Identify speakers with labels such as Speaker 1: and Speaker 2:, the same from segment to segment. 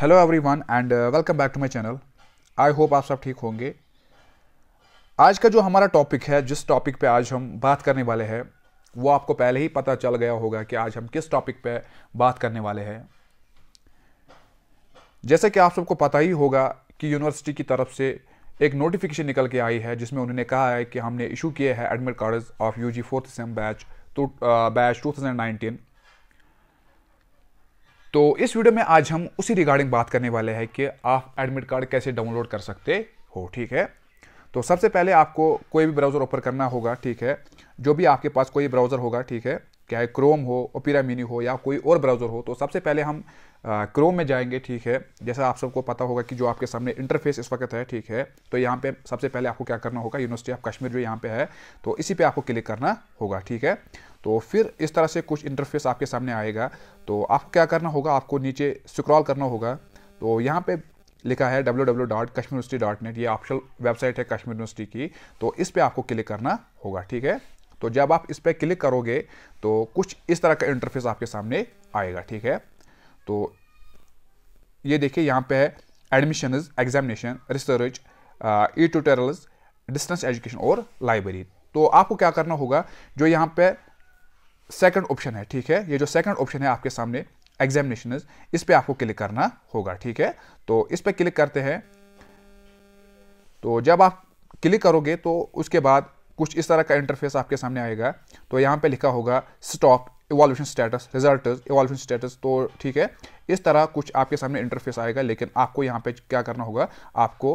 Speaker 1: hello everyone and welcome back to my channel I hope आप सब ठीक होंगे आज का जो हमारा टॉपिक है जिस टॉपिक पे आज हम बात करने वाले हैं वो आपको पहले ही पता चल गया होगा कि आज हम किस टॉपिक पे बात करने वाले हैं जैसे कि आप सबको पता ही होगा कि यूनिवर्सिटी की तरफ से एक नोटिफिकेशन निकल के आई है जिसमें उन्होंने कहा है कि हमने इशू किए हैं admit cards of U G fourth sem batch two batch two thousand nineteen तो इस वीडियो में आज हम उसी रिगार्डिंग बात करने वाले हैं कि आप एडमिट कार्ड कैसे डाउनलोड कर सकते हो ठीक है तो सबसे पहले आपको कोई भी ब्राउज़र ओपन करना होगा ठीक है जो भी आपके पास कोई ब्राउज़र होगा ठीक है चाहे क्रोम हो ओपेरा मिनी हो या कोई और ब्राउज़र हो तो सबसे पहले हम क्रोम में जाएंगे ठीक है जैसा आप सबको पता होगा कि जो आपके सामने इंटरफेस इस वक्त है ठीक है तो यहाँ पे सबसे पहले आपको क्या करना होगा यूनिवर्सिटी ऑफ कश्मीर जो यहाँ पे है तो इसी पे आपको क्लिक करना होगा ठीक है तो फिर इस तरह से कुछ इंटरफेस आपके सामने आएगा तो आपको क्या करना होगा आपको नीचे स्क्रॉल करना होगा तो यहाँ पर लिखा है W W dot Kashmir university dot net ये ऑप्शनल वेबसाइट है कश्मीर यूनिवर्सिटी की तो इस पर आपको क्लिक करना होगा ठीक है तो जब आप इस पर क्लिक करोगे तो कुछ इस तरह का इंटरफेस आपके सामने आएगा ठीक है तो ये देखिए यहाँ पे है admissions examination research E tutorials distance education और लाइब्रेरी तो आपको क्या करना होगा जो यहाँ पे सेकंड ऑप्शन है ठीक है ये जो सेकंड ऑप्शन है आपके सामने एग्जामिनेशन इस पर आपको क्लिक करना होगा ठीक है तो इस पर क्लिक करते हैं तो जब आप क्लिक करोगे तो उसके बाद कुछ इस तरह का इंटरफेस आपके सामने आएगा तो यहाँ पे लिखा होगा stop evaluation status result is evaluation status तो ठीक है इस तरह कुछ आपके सामने इंटरफेस आएगा लेकिन आपको यहाँ पे क्या करना होगा आपको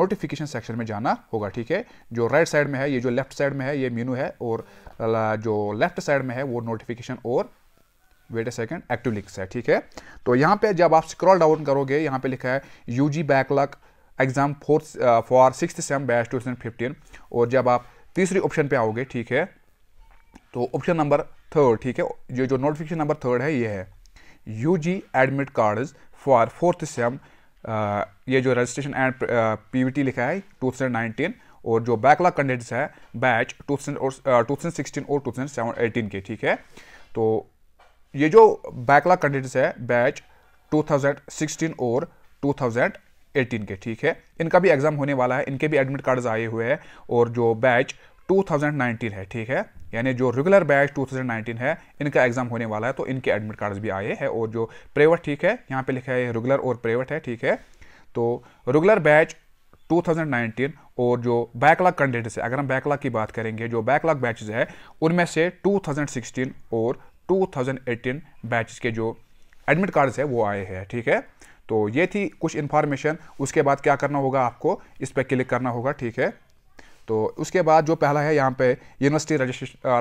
Speaker 1: नोटिफिकेशन सेक्शन में जाना होगा ठीक है जो राइट right साइड में है ये जो लेफ्ट साइड में है ये मीनू है और जो लेफ्ट साइड में है वो नोटिफिकेशन और wait a second active links है ठीक है तो यहाँ पे जब आप स्क्रॉल डाउन करोगे यहाँ पे लिखा है U G backlog exam fourth for six sem batch two fifteen और जब आप तीसरी ऑप्शन पे आओगे ठीक है तो ऑप्शन नंबर थर्ड ठीक है ये जो नोटिफिकेशन नंबर थर्ड है ये है U G admit cards for fourth sem ये जो रजिस्ट्रेशन एंड पीवीटी लिखा है 2019 और जो बैकलॉग कंटेंट्स है बैच 2000 और टू और 2018 के ठीक है तो ये जो बैकलॉग कैंडिडेट्स है बैच 2016 और 2018 के ठीक है इनका भी एग्जाम होने वाला है इनके भी एडमिट कार्ड्स आए हुए हैं और जो बैच 2019 है ठीक है यानी जो रेगुलर बैच 2019 है इनका एग्जाम होने वाला है तो इनके एडमिट कार्ड्स भी आए हैं और जो प्राइवेट ठीक है यहाँ पे लिखा है रेगुलर और प्राइवेट है ठीक है तो रेगुलर बैच 2019 और जो बैकलॉग कैंडिडेट्स है अगर हम बैकलॉग की बात करेंगे जो बैकलॉग बैचेज है उनमें से टू और टू बैचेस के जो एडमिट कार्ड्स है वो आए हैं ठीक है तो ये थी कुछ इन्फॉर्मेशन उसके बाद क्या करना होगा आपको इस पर क्लिक करना होगा ठीक है तो उसके बाद जो पहला है यहाँ पे यूनिवर्सिटी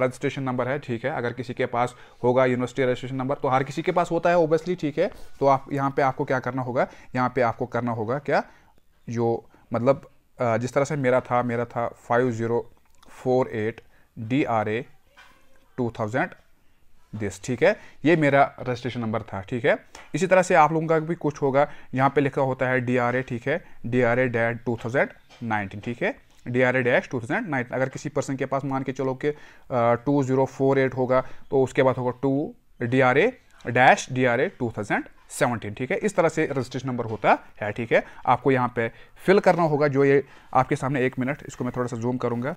Speaker 1: रजिस्ट्रेशन नंबर है ठीक है अगर किसी के पास होगा यूनिवर्सिटी रजिस्ट्रेशन नंबर तो हर किसी के पास होता है ओबियसली ठीक है तो आप यहाँ पे आपको क्या करना होगा यहाँ पे आपको करना होगा क्या जो मतलब uh, जिस तरह से मेरा था मेरा था five zero four eight D R A two thousand this ठीक है ये मेरा रजिस्ट्रेशन नंबर था ठीक है इसी तरह से आप लोगों का भी कुछ होगा यहाँ पे लिखा होता है डी आर ए ठीक है D R A dash two thousand nineteen ठीक है D R A dash two thousand nine अगर किसी पर्सन के पास मान के चलो कि टू जीरो फोर एट होगा तो उसके बाद होगा two D R A dash D R A two thousand seventeen ठीक है इस तरह से रजिस्ट्रेशन नंबर होता है ठीक है आपको यहाँ पे फिल करना होगा जो ये आपके सामने एक मिनट इसको मैं थोड़ा सा जूम करूँगा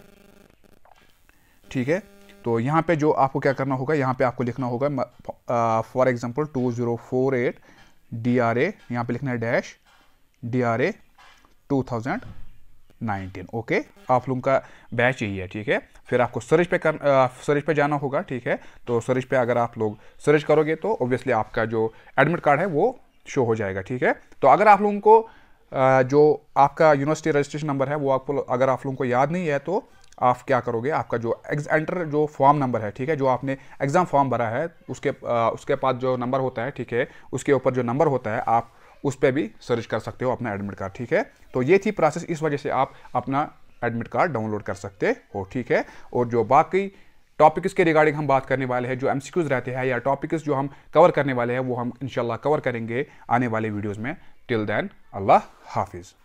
Speaker 1: ठीक है तो यहाँ पे जो आपको क्या करना होगा यहाँ पे आपको लिखना होगा for example two zero four eight D R A यहाँ पर लिखना है dash D R A two thousand nineteen okay आप लोगों का बैच यही है ठीक है फिर आपको सर्च पे कर सर्च पे जाना होगा ठीक है तो सर्च पे अगर आप लोग सर्च करोगे तो ऑब्वियसली आपका जो एडमिट कार्ड है वो शो हो जाएगा ठीक है तो अगर आप लोगों को जो आपका यूनिवर्सिटी रजिस्ट्रेशन नंबर है वो आपको अगर आप लोगों को याद नहीं है तो आप क्या करोगे आपका जो एग्ज एंटर जो फॉर्म नंबर है ठीक है जो आपने एग्ज़ाम फॉर्म भरा है उसके आ, उसके पास जो नंबर होता है ठीक है उसके ऊपर जो नंबर होता है आप उस पर भी सर्च कर सकते हो अपना एडमिट कार्ड ठीक है तो ये थी प्रोसेस इस वजह से आप अपना एडमिट कार्ड डाउनलोड कर सकते हो ठीक है और जो बाकी टॉपिक्स के रिगार्डिंग हम बात करने वाले हैं जो एम रहते हैं या टॉपिक्स जो हम कवर करने वाले हैं वो हम इंशाल्लाह कवर करेंगे आने वाले वीडियोज़ में टिल देन अल्लाह हाफिज़